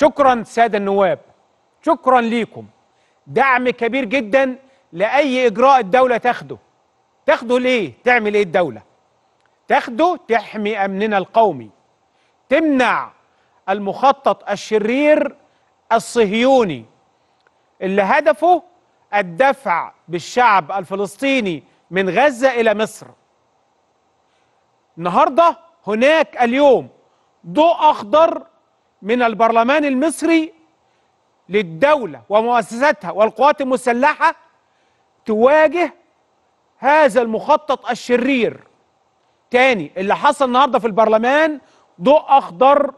شكرا سادة النواب شكرا ليكم دعم كبير جدا لأي إجراء الدولة تاخده تاخده ليه؟ تعمل إيه الدولة؟ تاخده تحمي أمننا القومي تمنع المخطط الشرير الصهيوني اللي هدفه الدفع بالشعب الفلسطيني من غزة إلى مصر النهاردة هناك اليوم ضوء أخضر من البرلمان المصري للدولة ومؤسساتها والقوات المسلحة تواجه هذا المخطط الشرير تاني اللي حصل النهارده في البرلمان ضوء أخضر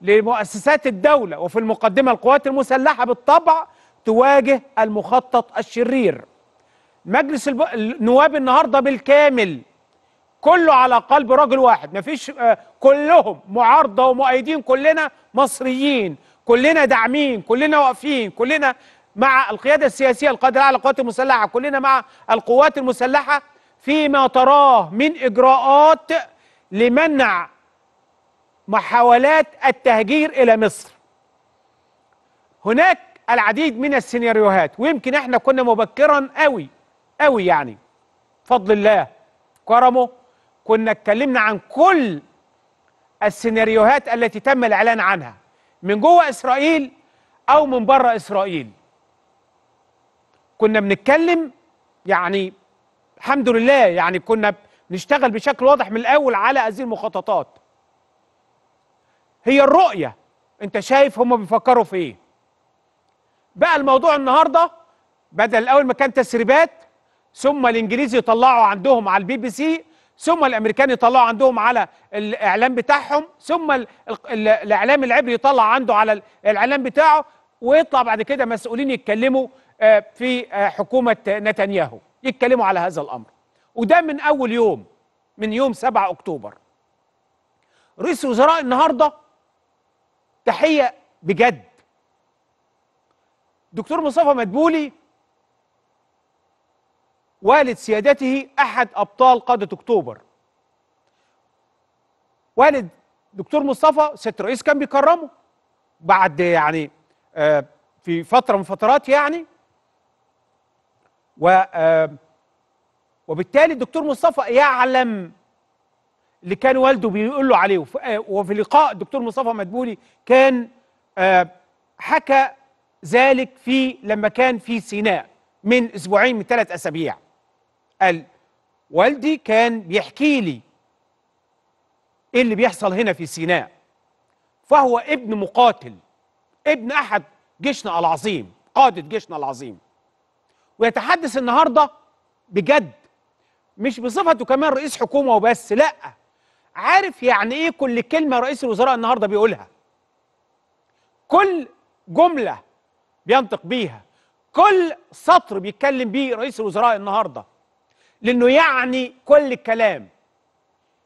لمؤسسات الدولة وفي المقدمة القوات المسلحة بالطبع تواجه المخطط الشرير مجلس النواب النهارده بالكامل كله على قلب رجل واحد مفيش آه، كلهم معارضه ومؤيدين كلنا مصريين كلنا داعمين كلنا واقفين كلنا مع القياده السياسيه القادره على القوات المسلحه كلنا مع القوات المسلحه فيما تراه من اجراءات لمنع محاولات التهجير الى مصر هناك العديد من السيناريوهات ويمكن احنا كنا مبكرا قوي قوي يعني فضل الله كرمه كنا اتكلمنا عن كل السيناريوهات التي تم الإعلان عنها من جوه إسرائيل أو من بره إسرائيل كنا بنتكلم يعني الحمد لله يعني كنا نشتغل بشكل واضح من الأول على هذه المخططات هي الرؤية أنت شايف هم بيفكروا في إيه بقى الموضوع النهاردة بدل الأول ما كان تسريبات ثم الانجليزي يطلعوا عندهم على البي بي سي ثم الامريكان يطلعوا عندهم على الاعلام بتاعهم ثم الاعلام العبري يطلع عنده على الاعلام بتاعه ويطلع بعد كده مسؤولين يتكلموا آه، في آه، حكومه نتنياهو يتكلموا على هذا الامر وده من اول يوم من يوم 7 اكتوبر رئيس الوزراء النهارده تحيه بجد دكتور مصطفى مدبولي والد سيادته أحد أبطال قادة أكتوبر والد دكتور مصطفى سيادة الرئيس كان بيكرمه بعد يعني آه، في فترة من فترات يعني و آه، وبالتالي الدكتور مصطفى يعلم اللي كان والده بيقول له عليه آه، وفي لقاء الدكتور مصطفى مدبولي كان حكى ذلك في لما كان في سيناء من اسبوعين من ثلاث اسابيع قال والدي كان بيحكي لي ايه اللي بيحصل هنا في سيناء فهو ابن مقاتل ابن احد جيشنا العظيم قادة جيشنا العظيم ويتحدث النهارده بجد مش بصفته كمان رئيس حكومه وبس لا عارف يعني ايه كل كلمه رئيس الوزراء النهارده بيقولها كل جمله بينطق بيها كل سطر بيتكلم بيه رئيس الوزراء النهارده لأنه يعني كل الكلام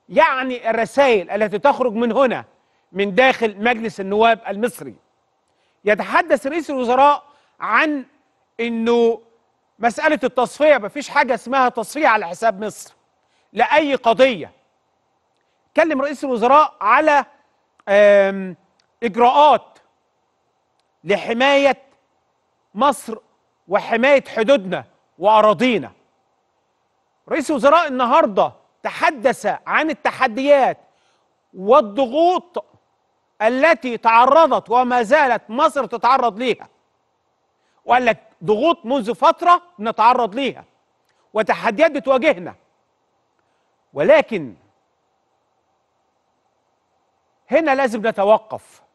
يعني الرسائل التي تخرج من هنا من داخل مجلس النواب المصري يتحدث رئيس الوزراء عن أنه مسألة التصفية مفيش حاجة اسمها تصفية على حساب مصر لأي قضية كلم رئيس الوزراء على إجراءات لحماية مصر وحماية حدودنا وأراضينا رئيس الوزراء النهارده تحدث عن التحديات والضغوط التي تعرضت وما زالت مصر تتعرض ليها وقال لك ضغوط منذ فترة نتعرض ليها وتحديات بتواجهنا ولكن هنا لازم نتوقف